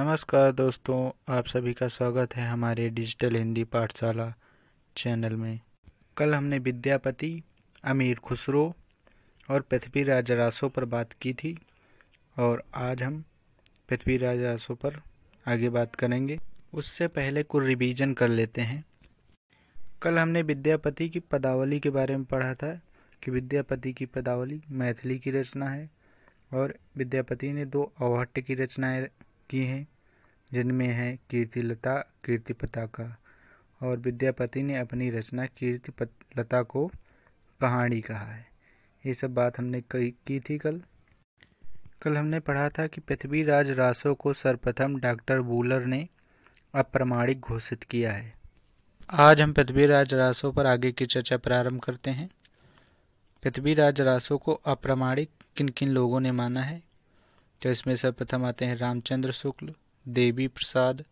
नमस्कार दोस्तों आप सभी का स्वागत है हमारे डिजिटल हिंदी पाठशाला चैनल में कल हमने विद्यापति अमीर खुसरो और पृथ्वीराज रासो पर बात की थी और आज हम पृथ्वीराज रासो पर आगे बात करेंगे उससे पहले कुछ रिवीजन कर लेते हैं कल हमने विद्यापति की पदावली के बारे में पढ़ा था कि विद्यापति की पदावली मैथिली की रचना है और विद्यापति ने दो अवहट्ट की रचनाएं की हैं जिनमें है कीर्तिलता कीर्ति का और विद्यापति ने अपनी रचना कीर्ति लता को कहानी कहा है ये सब बात हमने कही की थी कल कल हमने पढ़ा था कि पृथ्वीराज रासो को सर्वप्रथम डॉक्टर बूलर ने अप्रमाणिक घोषित किया है आज हम पृथ्वीराज रासो पर आगे की चर्चा प्रारंभ करते हैं पृथ्वीराज रासो को अप्रमाणिक किन किन लोगों ने माना है तो इसमें सर्वप्रथम आते हैं रामचंद्र शुक्ल देवी प्रसाद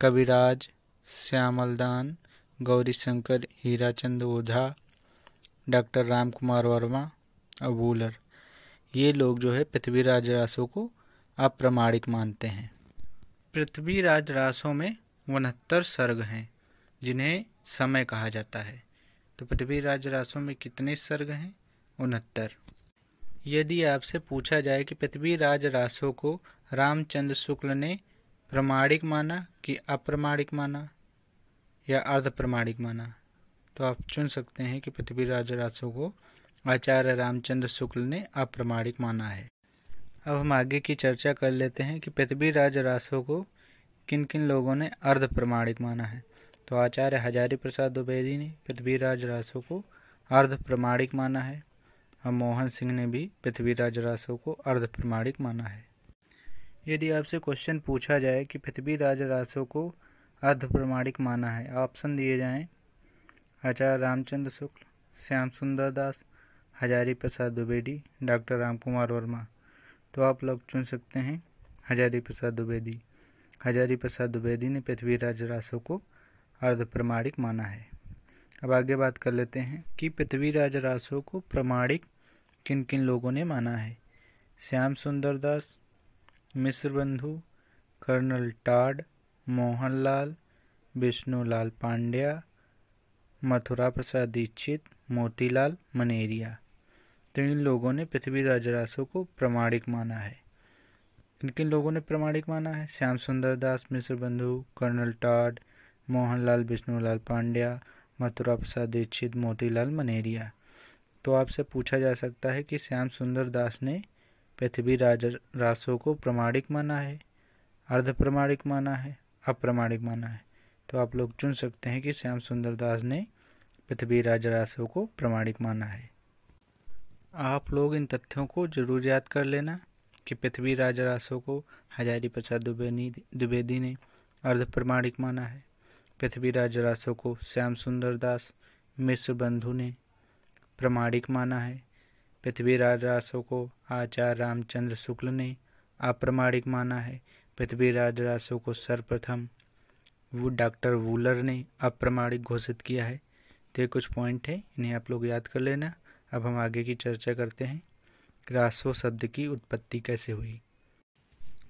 कविराज श्यामलदान गौरी शंकर हीराचंद ओझा डॉक्टर राम कुमार वर्मा अबूलर ये लोग जो है पृथ्वीराज रासों को अप्रमाणिक मानते हैं पृथ्वीराज रासों में उनहत्तर सर्ग हैं जिन्हें समय कहा जाता है तो पृथ्वीराज रासों में कितने सर्ग हैं उनहत्तर यदि आपसे पूछा जाए कि पृथ्वीराज रासो को रामचंद्र शुक्ल ने प्रमाणिक माना कि अप्रमाणिक माना या अर्ध प्रमाणिक माना तो आप चुन सकते हैं कि पृथ्वीराज रासो को आचार्य रामचंद्र शुक्ल ने अप्रमाणिक माना है अब हम आगे की चर्चा कर लेते हैं कि पृथ्वीराज रासो को किन किन लोगों ने अर्ध प्रमाणिक माना है तो आचार्य हजारी प्रसाद द्विवेदी ने पृथ्वीराज रासो को अर्ध प्रमाणिक माना है और मोहन सिंह ने भी पृथ्वीराज रासो को अर्ध प्रमाणिक माना है यदि आपसे क्वेश्चन पूछा जाए कि पृथ्वीराज रासो को अर्ध प्रमाणिक माना है ऑप्शन दिए जाएं आचार्य रामचंद्र शुक्ल श्याम सुंदर दास हजारी प्रसाद द्विवेदी डॉक्टर राम कुमार वर्मा तो आप लोग चुन सकते हैं हजारी प्रसाद द्विवेदी हजारी प्रसाद द्विवेदी ने पृथ्वीराज रासो को अर्ध प्रमाणिक माना है अब आगे बात कर लेते हैं कि पृथ्वीराज रासो को प्रमाणिक किन किन लोगों ने माना है श्याम सुंदर दास मिश्र बंधु कर्नल टाड मोहनलाल विष्णुलाल पांड्या मथुरा प्रसाद दीक्षित मोतीलाल मनेरिया तो इन लोगों ने पृथ्वी राजरासों को प्रमाणिक माना है किन किन लोगों ने प्रमाणिक माना है श्याम सुंदर दास मिश्र बंधु कर्नल टाड मोहनलाल विष्णुलाल पांड्या मथुरा प्रसाद दीक्षित मोतीलाल मनेरिया तो आपसे पूछा जा सकता है कि श्याम सुंदर दास ने पृथ्वी राज को प्रमाणिक माना है अर्ध प्रमाणिक माना है अप्रमाणिक माना है तो आप लोग चुन सकते हैं कि श्याम सुंदर दास ने पृथ्वी राज को प्रमाणिक माना है आप लोग इन तथ्यों को जरूर याद कर लेना कि पृथ्वी राज को हजारी प्रसाद द्विवेदी द्विवेदी ने अर्ध प्रमाणिक माना है पृथ्वी राज को श्याम सुंदर दास मिश्र बंधु ने प्रमाणिक माना है पृथ्वीराज रासो को आचार्य रामचंद्र शुक्ल ने अप्रमाणिक माना है पृथ्वीराज रासो को सर्वप्रथम वो डॉक्टर वूलर ने अप्रमाणिक घोषित किया है तो ये कुछ पॉइंट है इन्हें आप लोग याद कर लेना अब हम आगे की चर्चा करते हैं रासो शब्द की उत्पत्ति कैसे हुई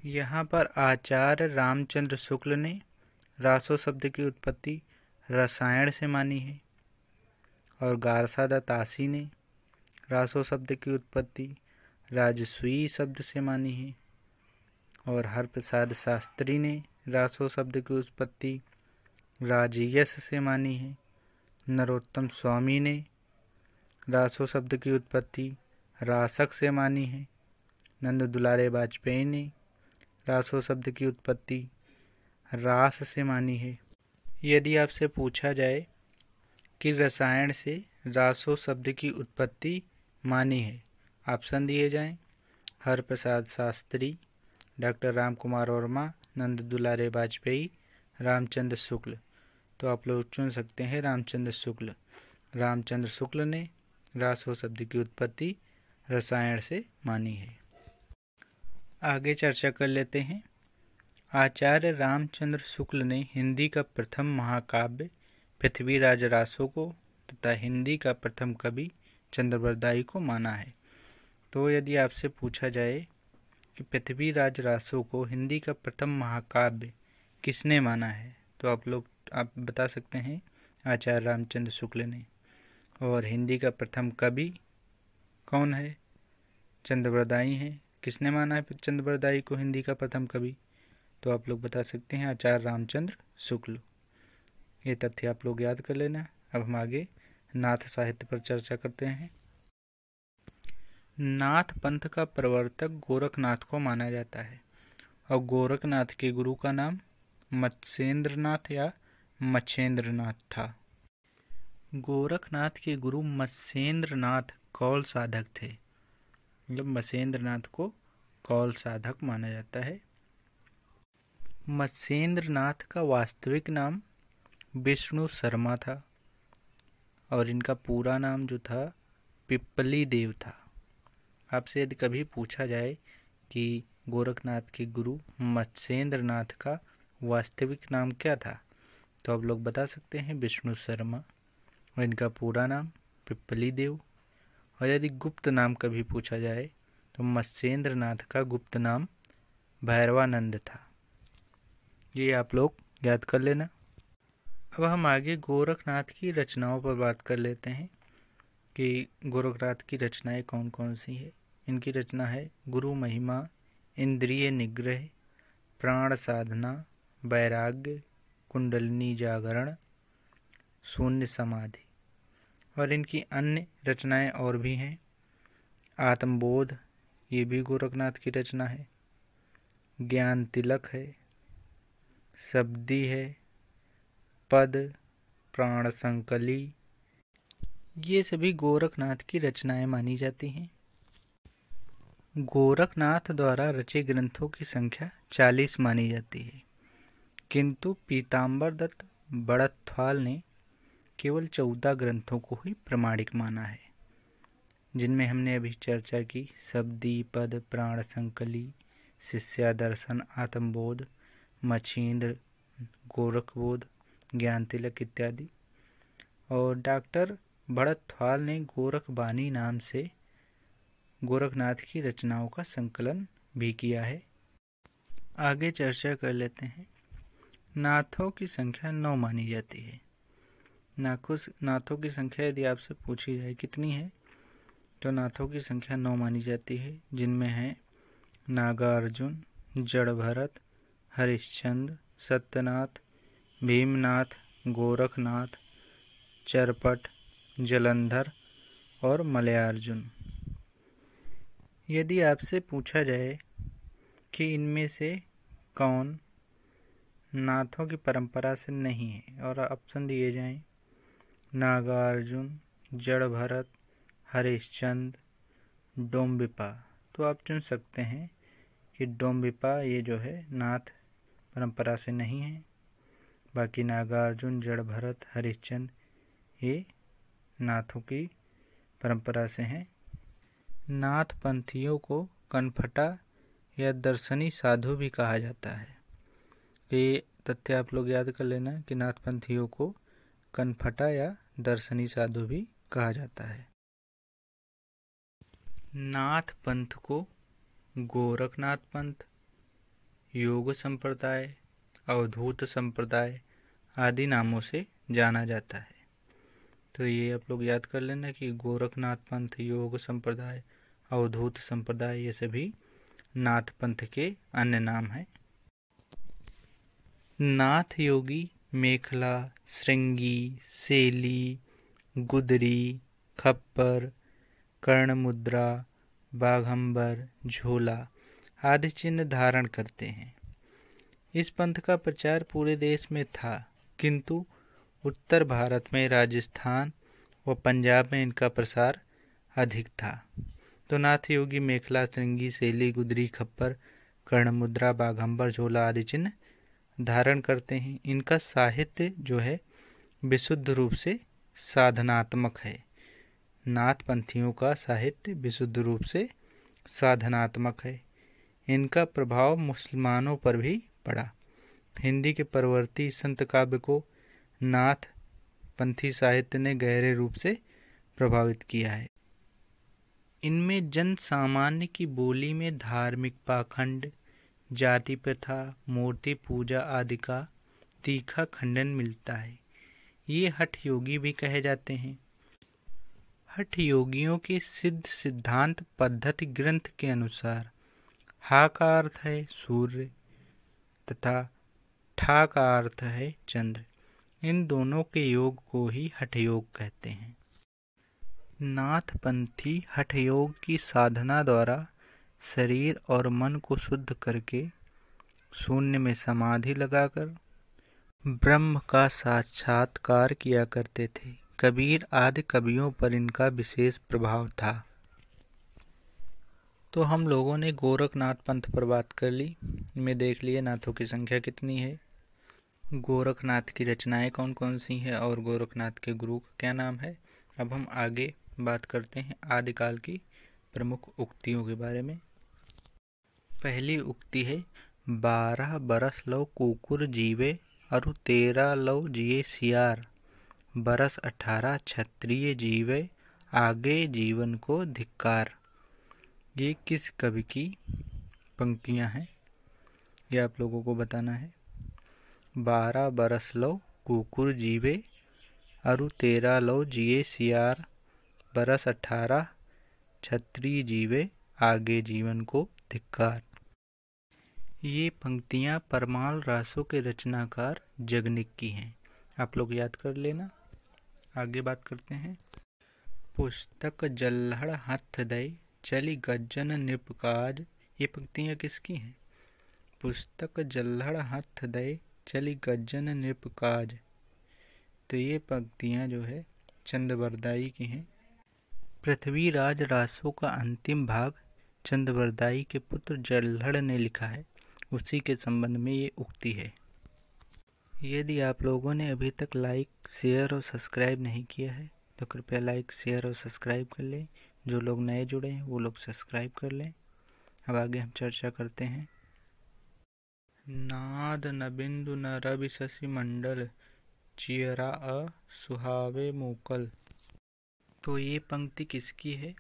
यहाँ पर आचार्य रामचंद्र शुक्ल ने रासो शब्द की उत्पत्ति रसायन से मानी है और गारसादा तासी ने रासो शब्द की उत्पत्ति राजस्वी शब्द से मानी है और हरप्रसाद शास्त्री ने रासो शब्द की उत्पत्ति राजयस से मानी है नरोत्तम स्वामी ने रासो शब्द की उत्पत्ति रासक से मानी है नंद दुलारे वाजपेयी ने रासो शब्द की उत्पत्ति रास से मानी है यदि आपसे पूछा जाए कि रसायन से रासो शब्द की उत्पत्ति मानी है ऑप्शन दिए जाएं हर प्रसाद शास्त्री डॉक्टर राम कुमार वर्मा नंद दुलारे वाजपेयी रामचंद्र शुक्ल तो आप लोग चुन सकते हैं रामचंद्र शुक्ल रामचंद्र शुक्ल ने रासो शब्द की उत्पत्ति रसायन से मानी है आगे चर्चा कर लेते हैं आचार्य रामचंद्र शुक्ल ने हिंदी का प्रथम महाकाव्य पृथ्वीराज रासो को तथा हिंदी का प्रथम कवि चंद्रवरदाई को माना है तो यदि आपसे पूछा जाए कि पृथ्वीराज रासो को हिंदी का प्रथम महाकाव्य किसने माना है तो आप लोग आप बता सकते हैं आचार्य रामचंद्र शुक्ल ने और हिंदी का प्रथम कवि कौन है चंद्रवरदाई हैं किसने माना है चंद्रवरदाई को हिंदी का प्रथम कवि तो आप लोग बता सकते हैं आचार्य रामचंद्र शुक्ल ये तथ्य आप लोग याद कर लेना अब हम आगे नाथ साहित्य पर चर्चा करते हैं नाथ पंथ का प्रवर्तक गोरखनाथ को माना जाता है और गोरखनाथ के गुरु का नाम मत्स्येंद्रनाथ या मच्छेंद्रनाथ था गोरखनाथ के गुरु मत्स्येंद्रनाथ कौल साधक थे मतलब मत्स्येंद्रनाथ को कौल साधक माना जाता है मत्स्येंद्रनाथ का वास्तविक नाम विष्णु शर्मा था और इनका पूरा नाम जो था पिप्पली देव था आपसे यदि कभी पूछा जाए कि गोरखनाथ के गुरु मत्स्येंद्र नाथ का वास्तविक नाम क्या था तो आप लोग बता सकते हैं विष्णु शर्मा और इनका पूरा नाम पिप्पली देव और यदि गुप्त नाम कभी पूछा जाए तो मत्स्येंद्र नाथ का गुप्त नाम भैरवानंद था ये आप लोग याद कर लेना अब हम आगे गोरखनाथ की रचनाओं पर बात कर लेते हैं कि गोरखनाथ की रचनाएं कौन कौन सी है इनकी रचना है गुरु महिमा इंद्रिय निग्रह प्राण साधना वैराग्य कुंडलिनी जागरण शून्य समाधि और इनकी अन्य रचनाएं और भी हैं आत्मबोध ये भी गोरखनाथ की रचना है ज्ञान तिलक है शब्दी है पद प्राण संकली ये सभी गोरखनाथ की रचनाएं मानी जाती हैं गोरखनाथ द्वारा रचे ग्रंथों की संख्या चालीस मानी जाती है किंतु पीताम्बर दत्त बड़थवाल ने केवल चौदह ग्रंथों को ही प्रमाणिक माना है जिनमें हमने अभी चर्चा की शब्दी पद प्राण संकली शिष्या दर्शन आत्मबोध मछींद्र गोरखबोध ज्ञान तिलक इत्यादि और डॉक्टर भड़तवाल ने गोरखबानी नाम से गोरखनाथ की रचनाओं का संकलन भी किया है आगे चर्चा कर लेते हैं नाथों की संख्या नौ मानी जाती है नाखुश नाथों की संख्या यदि आपसे पूछी जाए कितनी है तो नाथों की संख्या नौ मानी जाती है जिनमें हैं नागार्जुन जड़ भरत हरिश्चंद्र सत्यनाथ भीमनाथ गोरखनाथ चरपट जलंधर और मलयार्जुन यदि आपसे पूछा जाए कि इनमें से कौन नाथों की परंपरा से नहीं है और ऑप्शन दिए जाएं नागार्जुन जड़ भरत हरिश्चंद डोम्बिपा तो आप चुन सकते हैं कि डोम्बिपा ये जो है नाथ परंपरा से नहीं है बाकी नागार्जुन जड़ भरत हरिश्चंद ये नाथों की परंपरा से हैं नाथ पंथियों को कनफटा या दर्शनी साधु भी कहा जाता है ये तथ्य आप लोग याद कर लेना कि नाथ पंथियों को कनफटा या दर्शनी साधु भी कहा जाता है नाथ पंथ को गोरखनाथ पंथ योग संप्रदाय अवधूत संप्रदाय आदि नामों से जाना जाता है तो ये आप लोग याद कर लेना कि गोरखनाथ पंथ योग संप्रदाय अवधूत संप्रदाय ये सभी नाथ पंथ के अन्य नाम हैं नाथ योगी मेखला श्रृंगी सेली गुदरी खप्पर कर्ण मुद्रा बाघंबर झोला आदि चिन्ह धारण करते हैं इस पंथ का प्रचार पूरे देश में था किंतु उत्तर भारत में राजस्थान व पंजाब में इनका प्रसार अधिक था तो नाथ योगी मेखला श्रृंगी शैली गुदरी खप्पर कर्ण मुद्रा बाघम्बर झोला आदि चिन्ह धारण करते हैं इनका साहित्य जो है विशुद्ध रूप से साधनात्मक है नाथ पंथियों का साहित्य विशुद्ध रूप से साधनात्मक है इनका प्रभाव मुसलमानों पर भी पड़ा हिंदी के परवर्ती संत काव्य को नाथ पंथी साहित्य ने गहरे रूप से प्रभावित किया है इनमें जन सामान्य की बोली में धार्मिक पाखंड जाति प्रथा मूर्ति पूजा आदि का तीखा खंडन मिलता है ये हठ योगी भी कहे जाते हैं हठ योगियों के सिद्ध सिद्धांत पद्धति ग्रंथ के अनुसार हा का अर्थ है सूर्य तथा ठा का अर्थ है चंद्र इन दोनों के योग को ही योग कहते हैं नाथपंथी हठ योग की साधना द्वारा शरीर और मन को शुद्ध करके शून्य में समाधि लगाकर ब्रह्म का साक्षात्कार किया करते थे कबीर आदि कवियों पर इनका विशेष प्रभाव था तो हम लोगों ने गोरखनाथ पंथ पर बात कर ली इनमें देख लिए नाथों की संख्या कितनी है गोरखनाथ की रचनाएं कौन कौन सी हैं और गोरखनाथ के गुरु का क्या नाम है अब हम आगे बात करते हैं आदिकाल की प्रमुख उक्तियों के बारे में पहली उक्ति है बारह बरस लव कुकुर जीवे और तेरह लव जिए सियार बरस अठारह क्षत्रिय जीवे आगे जीवन को धिक्कार ये किस कवि की पंक्तियां हैं ये आप लोगों को बताना है बारह बरस लो कुकुर जीवे अरु तेरा लो जिए सियार बरस अठारह छत्री जीवे आगे जीवन को धिक्कार ये पंक्तियाँ परमाल रासों के रचनाकार जगनिक की हैं आप लोग याद कर लेना आगे बात करते हैं पुस्तक जल्हड़ हथ दय चली गज्जन निपकाज ये पंक्तियाँ किसकी हैं पुस्तक जल्हड़ हथ दय चली गज्जन नृप काज तो ये पंक्तियाँ जो है चंदवरदाई की हैं पृथ्वीराज रासों का अंतिम भाग चंदवरदाई के पुत्र जल्हड़ ने लिखा है उसी के संबंध में ये उक्ति है यदि आप लोगों ने अभी तक लाइक शेयर और सब्सक्राइब नहीं किया है तो कृपया लाइक शेयर और सब्सक्राइब कर लें जो लोग नए जुड़े हैं वो लोग सब्सक्राइब कर लें अब आगे हम चर्चा करते हैं नाद न बिंदु न रवि शशि मंडल चियरा अ सुहावे मोकल तो ये पंक्ति किसकी है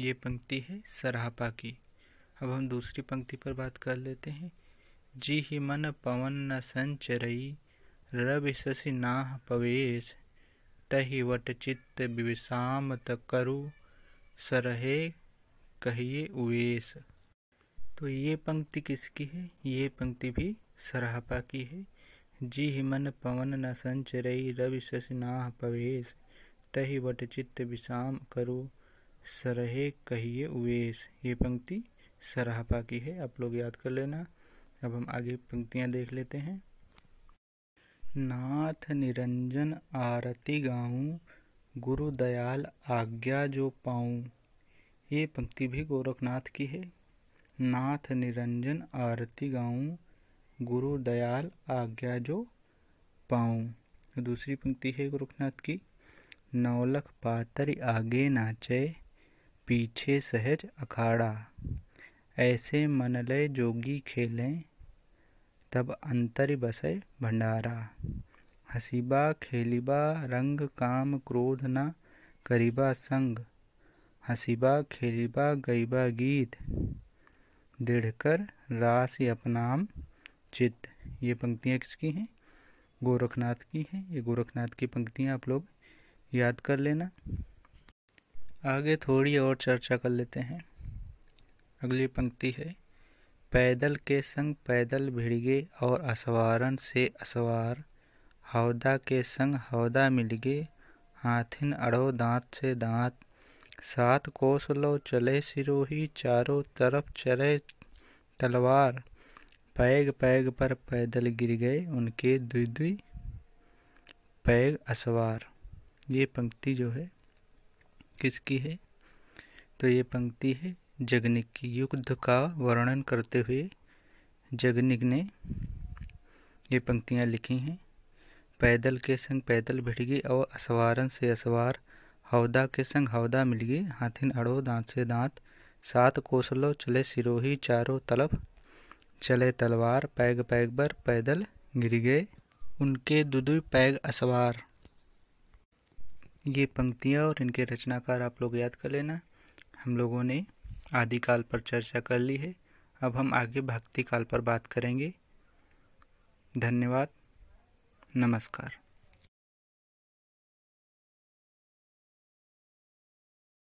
ये पंक्ति है सरापा की अब हम दूसरी पंक्ति पर बात कर लेते हैं जी ही मन पवन न संचरई रवि शशि नाह पवेश तहि वट चित्त विविशाम त करु सरहे कहिए उवेश तो ये पंक्ति किसकी है ये पंक्ति भी सराहपा की है जी हिमन पवन न संचरई रवि शशि नाह पवेश तहि वट चित्त विषाम करो सरहे कहिए उवेश ये पंक्ति सराहपा की है आप लोग याद कर लेना अब हम आगे पंक्तियाँ देख लेते हैं नाथ निरंजन आरती गाऊ गुरु दयाल आज्ञा जो पाऊँ ये पंक्ति भी गोरखनाथ की है नाथ निरंजन आरती गाऊं गुरु दयाल आज्ञा जो पाऊं दूसरी पंक्ति है गोरखनाथ की नौलख पातर आगे नाचे पीछे सहज अखाड़ा ऐसे मनलय जोगी खेलें तब अंतर बसे भंडारा हसीबा खेलिबा रंग काम क्रोध ना करीबा संग हसीबा खेलिबा गईबा गीत दृढ़कर रास या अपनाम चित्त ये पंक्तियाँ किसकी हैं गोरखनाथ की हैं ये गोरखनाथ की पंक्तियाँ आप लोग याद कर लेना आगे थोड़ी और चर्चा कर लेते हैं अगली पंक्ति है पैदल के संग पैदल भिड़गे और असवारन से असवार हौदा के संग हौदा मिलगे हाथिन अड़ो दांत से दांत सात कोस लो चले सिरोही चारों तरफ चले तलवार पैग पैग पर पैदल गिर गए उनके दुई पैग असवार ये पंक्ति जो है किसकी है तो ये पंक्ति है जगनिक की युद्ध का वर्णन करते हुए जगनिक ने ये पंक्तियाँ लिखी हैं पैदल के संग पैदल भिड़गी और असवारन से असवार हौदा के संग हौदा मिलगी हाथिन अड़ो दांत से दांत सात कोसलो चले सिरोही चारों तलफ चले तलवार पैग पैग पर पैदल गिर गए उनके दुदु पैग असवार ये पंक्तियाँ और इनके रचनाकार आप लोग याद कर लेना हम लोगों ने आदिकाल पर चर्चा कर ली है अब हम आगे भक्ति काल पर बात करेंगे धन्यवाद नमस्कार